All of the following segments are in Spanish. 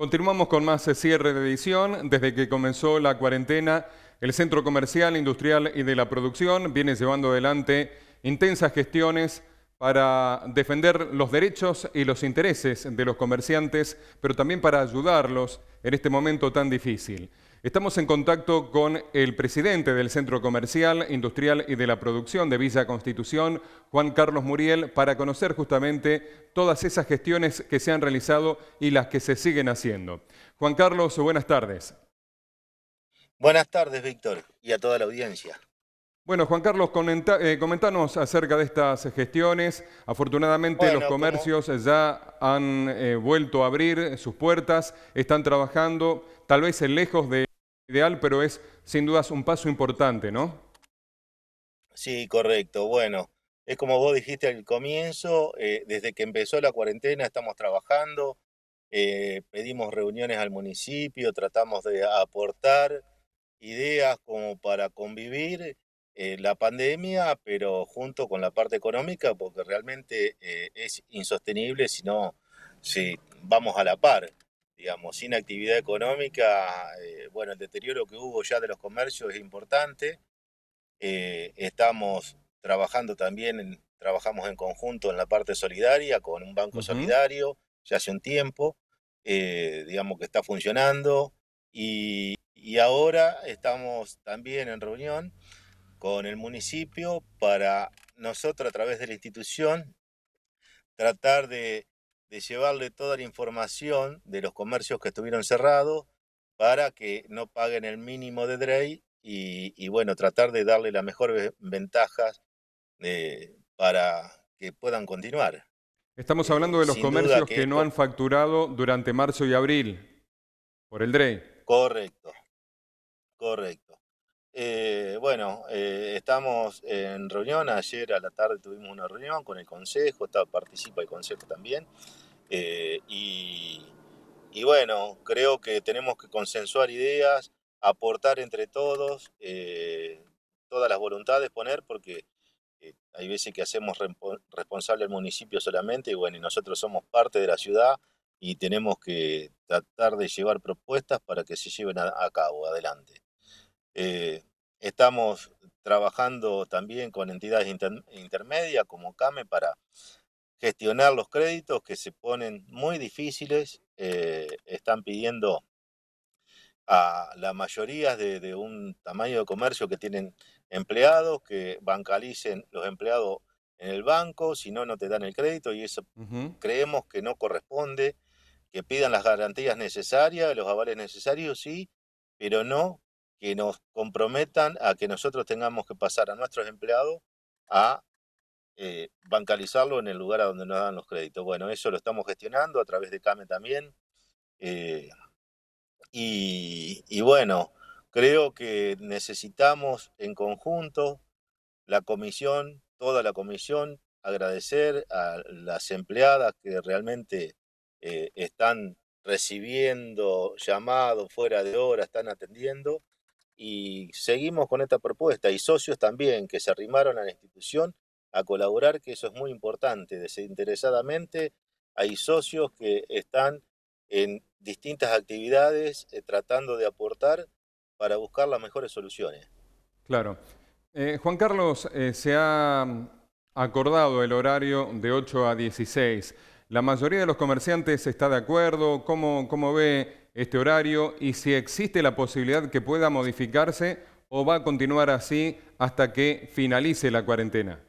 Continuamos con más eh, cierre de edición. Desde que comenzó la cuarentena, el Centro Comercial, Industrial y de la Producción viene llevando adelante intensas gestiones para defender los derechos y los intereses de los comerciantes, pero también para ayudarlos en este momento tan difícil. Estamos en contacto con el presidente del Centro Comercial, Industrial y de la Producción de Villa Constitución, Juan Carlos Muriel, para conocer justamente todas esas gestiones que se han realizado y las que se siguen haciendo. Juan Carlos, buenas tardes. Buenas tardes, Víctor, y a toda la audiencia. Bueno, Juan Carlos, eh, comentanos acerca de estas gestiones. Afortunadamente los comercios ya han eh, vuelto a abrir sus puertas, están trabajando, tal vez lejos de ideal, pero es sin dudas un paso importante, ¿no? Sí, correcto. Bueno, es como vos dijiste al comienzo, eh, desde que empezó la cuarentena estamos trabajando, eh, pedimos reuniones al municipio, tratamos de aportar ideas como para convivir eh, la pandemia, pero junto con la parte económica, porque realmente es insostenible si no, si vamos a la par digamos, sin actividad económica, eh, bueno, el deterioro que hubo ya de los comercios es importante. Eh, estamos trabajando también, trabajamos en conjunto en la parte solidaria con un banco solidario ya hace un tiempo, eh, digamos que está funcionando. y ahora estamos también en reunión con el municipio para nosotros a través de la institución tratar de de llevarle toda la información de los comercios que estuvieron cerrados para que no paguen el mínimo de DREI y, bueno, tratar de darle las mejores ventajas eh, para que puedan continuar. Estamos eh, hablando de los comercios que, no han facturado durante marzo y abril por el DREI. Correcto, correcto. Eh, bueno, eh, estamos en reunión, ayer a la tarde tuvimos una reunión con el Consejo, está, participa el Consejo también, eh, y, bueno, creo que tenemos que consensuar ideas, aportar entre todos, todas las voluntades poner, porque hay veces que hacemos responsable al municipio solamente, y bueno, y nosotros somos parte de la ciudad y tenemos que tratar de llevar propuestas para que se lleven a cabo, adelante. Eh, estamos trabajando también con entidades intermedias como CAME para gestionar los créditos que se ponen muy difíciles. Eh, están pidiendo a la mayoría de, un tamaño de comercio que tienen empleados, que bancalicen los empleados en el banco, si no, no te dan el crédito y eso creemos que no corresponde, que pidan las garantías necesarias, los avales necesarios, sí, pero no que nos comprometan a que nosotros tengamos que pasar a nuestros empleados a eh, bancalizarlo en el lugar a donde nos dan los créditos. Bueno, eso lo estamos gestionando a través de CAME también. Eh, y, bueno, creo que necesitamos en conjunto la comisión, toda la comisión, agradecer a las empleadas que realmente eh, están recibiendo llamados fuera de hora, están atendiendo y seguimos con esta propuesta hay socios también que se arrimaron a la institución a colaborar, que eso es muy importante, desinteresadamente hay socios que están en distintas actividades eh, tratando de aportar para buscar las mejores soluciones. Claro. Eh, Juan Carlos, eh, se ha mm, acordado el horario de 8 a 16. ¿La mayoría de los comerciantes está de acuerdo? cómo ve este horario y si existe la posibilidad que pueda modificarse o va a continuar así hasta que finalice la cuarentena?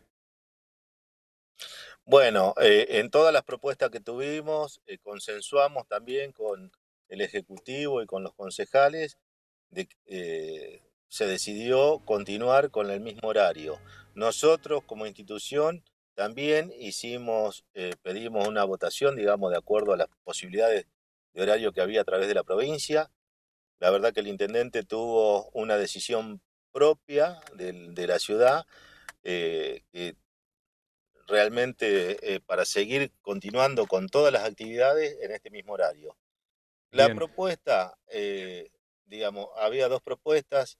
Bueno, eh, en todas las propuestas que tuvimos, eh, consensuamos también con el Ejecutivo y con los concejales, eh, se decidió continuar con el mismo horario. Nosotros como institución también hicimos, pedimos una votación, digamos, de acuerdo a las posibilidades de horario que había a través de la provincia. La verdad que el intendente tuvo una decisión propia de, la ciudad eh, realmente eh, para seguir continuando con todas las actividades en este mismo horario. La propuesta, eh, digamos, había dos propuestas.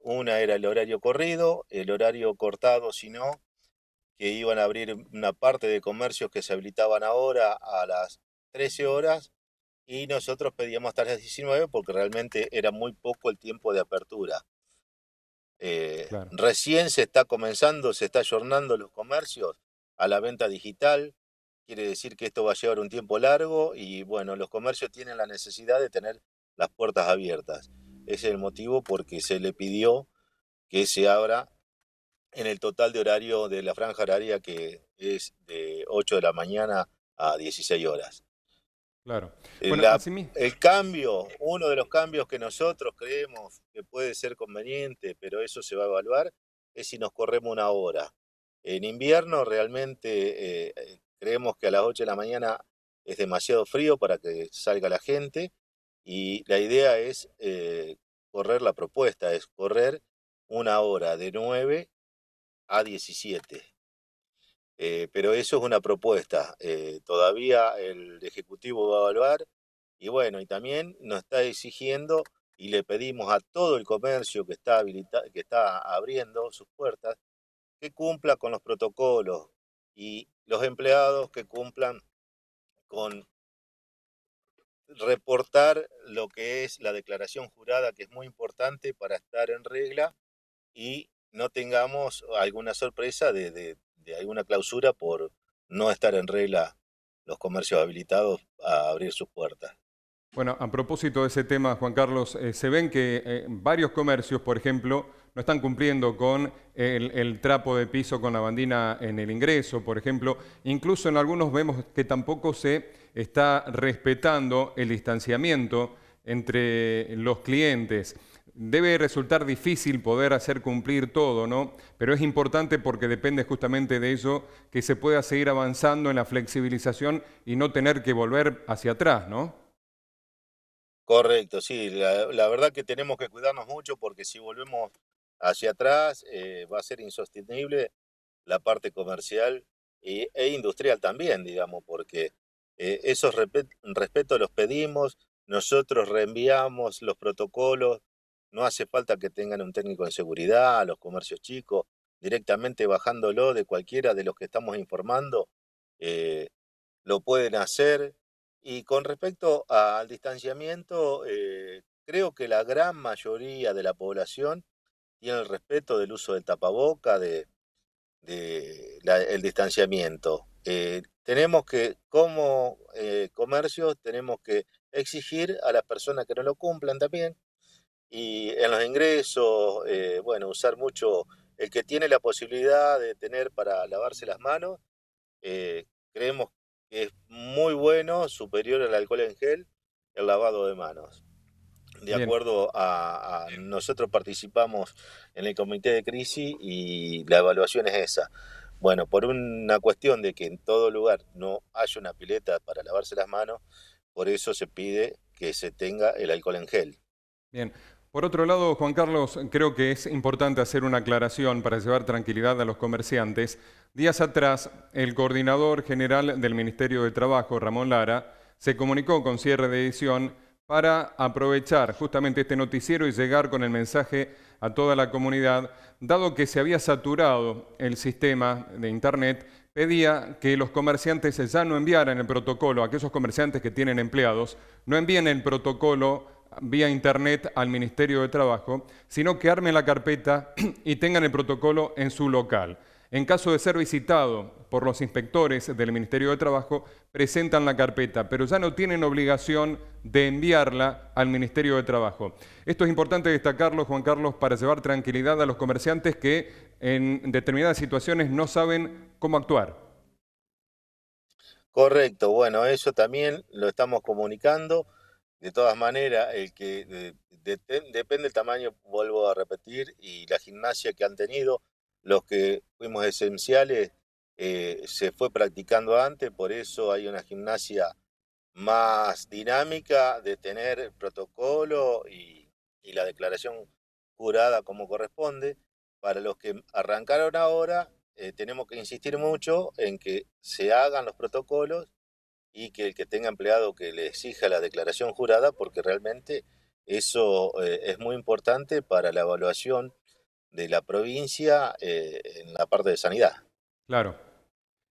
una era el horario corrido, el horario cortado, si no, que iban a abrir una parte de comercios que se habilitaban ahora a las 13 horas y nosotros pedíamos hasta las 19 porque realmente era muy poco el tiempo de apertura. Eh, recién se está comenzando, se está ayornando los comercios a la venta digital, quiere decir que esto va a llevar un tiempo largo y bueno, los comercios tienen la necesidad de tener las puertas abiertas. es el motivo porque se le pidió que se abra en el total de horario de la franja horaria que es de 8 de la mañana a 16 horas. Claro. Eh, el cambio, uno de los cambios que nosotros creemos que puede ser conveniente, pero eso se va a evaluar, es si nos corremos una hora. En invierno realmente eh, eh, creemos que a las 8 de la mañana es demasiado frío para que salga la gente y la idea es correr la propuesta, es correr una hora de 9 a 17. Eh, pero eso es una propuesta. Eh, todavía el Ejecutivo va a evaluar y bueno, y también nos está exigiendo y le pedimos a todo el comercio que está, que está abriendo sus puertas que cumpla con los protocolos y los empleados que cumplan con reportar lo que es la declaración jurada, que es muy importante para estar en regla y no tengamos alguna sorpresa de hay alguna clausura por no estar en regla los comercios habilitados a abrir sus puertas. Bueno, a propósito de ese tema, Juan Carlos, eh, se ven que eh, varios comercios, por ejemplo, no están cumpliendo con eh, el, el, trapo de piso con la bandina en el ingreso, por ejemplo. Incluso en algunos vemos que tampoco se está respetando el distanciamiento entre los clientes debe resultar difícil poder hacer cumplir todo, ¿no? Pero es importante porque depende justamente de eso que se pueda seguir avanzando en la flexibilización y no tener que volver hacia atrás, ¿no? Correcto, sí. La, verdad que tenemos que cuidarnos mucho porque si volvemos hacia atrás eh, va a ser insostenible la parte comercial e, industrial también, digamos, porque eh, esos respetos los pedimos, nosotros reenviamos los protocolos, no hace falta que tengan un técnico de seguridad, los comercios chicos, directamente bajándolo de cualquiera de los que estamos informando, eh, lo pueden hacer. Y con respecto al distanciamiento, eh, creo que la gran mayoría de la población tiene el respeto del uso del tapaboca, de, el distanciamiento. Eh, tenemos que, como comercio, tenemos que exigir a las personas que no lo cumplan también y en los ingresos, eh, bueno, usar mucho el que tiene la posibilidad de tener para lavarse las manos, eh, creemos que es muy bueno, superior al alcohol en gel, el lavado de manos. De acuerdo a, a, nosotros participamos en el comité de crisis y la evaluación es esa. Bueno, por una cuestión de que en todo lugar no haya una pileta para lavarse las manos, por eso se pide que se tenga el alcohol en gel. Bien, por otro lado, Juan Carlos, creo que es importante hacer una aclaración para llevar tranquilidad a los comerciantes. Días atrás, el coordinador general del Ministerio de Trabajo, Ramón Lara, se comunicó con cierre de edición para aprovechar justamente este noticiero y llegar con el mensaje a toda la comunidad, dado que se había saturado el sistema de Internet, pedía que los comerciantes ya no enviaran el protocolo, aquellos comerciantes que tienen empleados, no envíen el protocolo vía internet al Ministerio de Trabajo, sino que armen la carpeta y tengan el protocolo en su local. En caso de ser visitado por los inspectores del Ministerio de Trabajo, presentan la carpeta, pero ya no tienen obligación de enviarla al Ministerio de Trabajo. Esto es importante destacarlo, Juan Carlos, para llevar tranquilidad a los comerciantes que en determinadas situaciones no saben cómo actuar. Correcto, bueno, eso también lo estamos comunicando de todas maneras, el que depende del tamaño, vuelvo a repetir, y la gimnasia que han tenido, los que fuimos esenciales, eh, se fue practicando antes, por eso hay una gimnasia más dinámica de tener el protocolo y, la declaración jurada como corresponde. Para los que arrancaron ahora, eh, tenemos que insistir mucho en que se hagan los protocolos y que el que tenga empleado que le exija la declaración jurada, porque realmente eso eh, es muy importante para la evaluación de la provincia eh, en la parte de sanidad. Claro.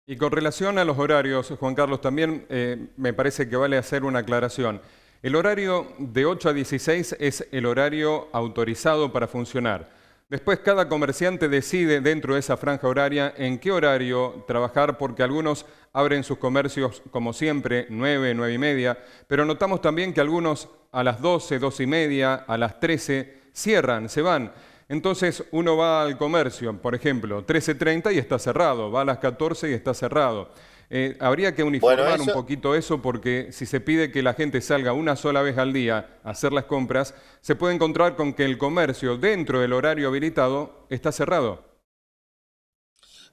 Y con relación a los horarios, Juan Carlos, también eh, me parece que vale hacer una aclaración. El horario de 8 a 16 es el horario autorizado para funcionar. Después cada comerciante decide dentro de esa franja horaria en qué horario trabajar, porque algunos abren sus comercios como siempre, 9, 9 y media, pero notamos también que algunos a las 12, 12 y media, a las 13, cierran, se van. Entonces uno va al comercio, por ejemplo, 13.30 y está cerrado, va a las 14 y está cerrado. Eh, habría que uniformar un poquito eso porque si se pide que la gente salga una sola vez al día a hacer las compras, se puede encontrar con que el comercio dentro del horario habilitado está cerrado.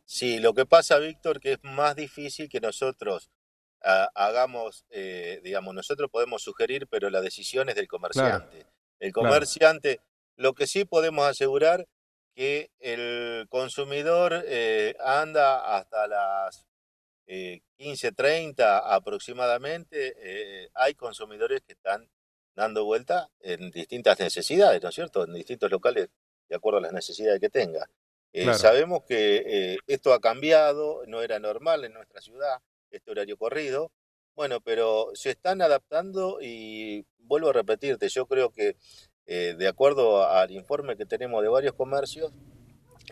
Sí, lo que pasa, Víctor, que es más difícil que nosotros ah, hagamos, eh, digamos, nosotros podemos sugerir, pero la decisión es del comerciante. el comerciante, lo que sí podemos asegurar que el consumidor eh, anda hasta las eh, 15.30 aproximadamente, eh, hay consumidores que están dando vuelta en distintas necesidades, ¿no es cierto? En distintos locales, de acuerdo a las necesidades que tenga. Eh, sabemos que eh, esto ha cambiado, no era normal en nuestra ciudad, este horario corrido. Bueno, pero se están adaptando y vuelvo a repetirte, yo creo que de acuerdo al informe que tenemos de varios comercios,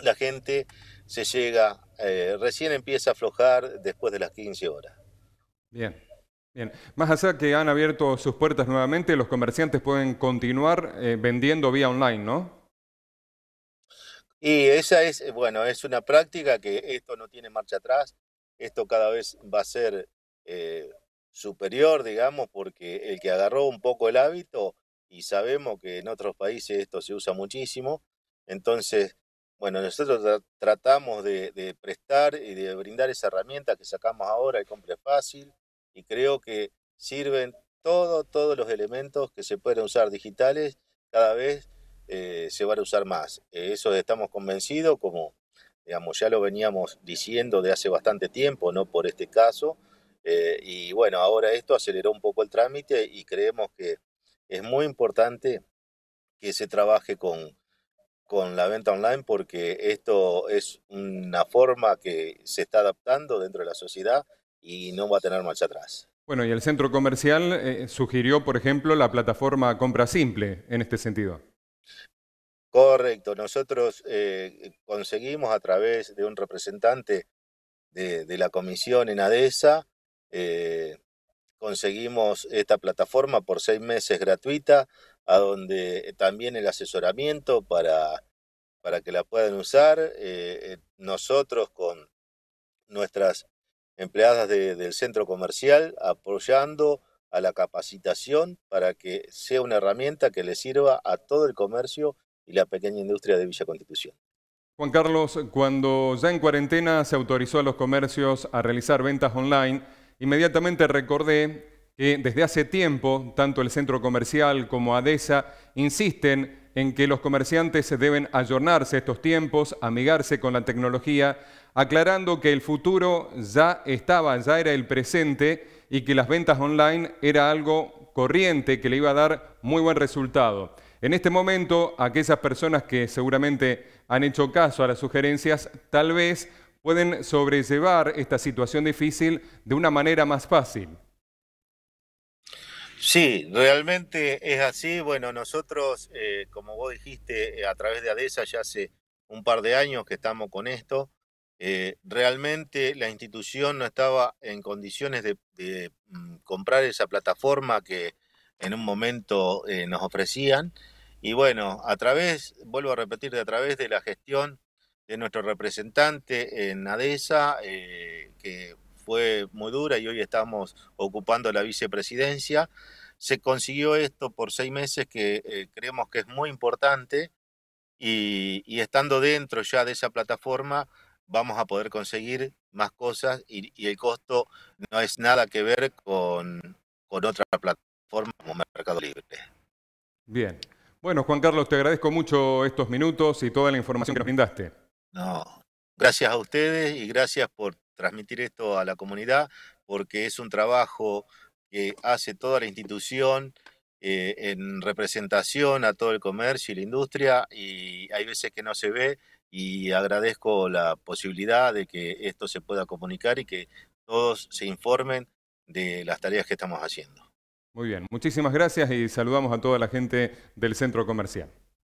la gente se llega eh, recién empieza a aflojar después de las 15 horas. Bien. Bien, más allá que han abierto sus puertas nuevamente, los comerciantes pueden continuar eh, vendiendo vía online, ¿no? Y esa es, bueno, es una práctica que esto no tiene marcha atrás, esto cada vez va a ser eh, superior, digamos, porque el que agarró un poco el hábito, y sabemos que en otros países esto se usa muchísimo, entonces bueno, nosotros tratamos de, prestar y de brindar esa herramienta que sacamos ahora, el compre fácil, y creo que sirven todos los elementos que se pueden usar digitales, cada vez eh, se van a usar más. Eh, eso estamos convencidos, como digamos, ya lo veníamos diciendo de hace bastante tiempo, no por este caso, eh, y bueno, ahora esto aceleró un poco el trámite y creemos que es muy importante que se trabaje con, con la venta online porque esto es una forma que se está adaptando dentro de la sociedad y no va a tener marcha atrás. Bueno, y el centro comercial eh, sugirió, por ejemplo, la plataforma Compra Simple en este sentido. Correcto, nosotros eh, conseguimos a través de un representante de, la comisión en ADESA, eh, conseguimos esta plataforma por seis meses gratuita a donde también el asesoramiento para, para que la puedan usar. Eh, eh, nosotros con nuestras empleadas del centro comercial apoyando a la capacitación para que sea una herramienta que le sirva a todo el comercio y la pequeña industria de Villa Constitución. Juan Carlos, cuando ya en cuarentena se autorizó a los comercios a realizar ventas online, inmediatamente recordé que desde hace tiempo tanto el centro comercial como ADESA insisten en que los comerciantes deben ayornarse estos tiempos, amigarse con la tecnología, aclarando que el futuro ya estaba, ya era el presente y que las ventas online era algo corriente que le iba a dar muy buen resultado. En este momento, aquellas personas que seguramente han hecho caso a las sugerencias, tal vez pueden sobrellevar esta situación difícil de una manera más fácil. Sí, realmente es así. Bueno, nosotros, eh, como vos dijiste, eh, a través de ADESA ya hace un par de años que estamos con esto. Eh, realmente la institución no estaba en condiciones de, mm, comprar esa plataforma que en un momento nos ofrecían. Y bueno, a través, vuelvo a repetir, a través de la gestión de nuestro representante en ADESA, que fue muy dura y hoy estamos ocupando la vicepresidencia. Se consiguió esto por seis meses que eh, creemos que es muy importante y, estando dentro ya de esa plataforma vamos a poder conseguir más cosas y, el costo no es nada que ver con, con otra plataforma como Mercado Libre. Bien. Bueno, Juan Carlos, te agradezco mucho estos minutos y toda la información que nos brindaste. No, gracias a ustedes y gracias por transmitir esto a la comunidad porque es un trabajo que hace toda la institución eh, en representación a todo el comercio y la industria y hay veces que no se ve y agradezco la posibilidad de que esto se pueda comunicar y que todos se informen de las tareas que estamos haciendo. Muy bien, muchísimas gracias y saludamos a toda la gente del centro comercial.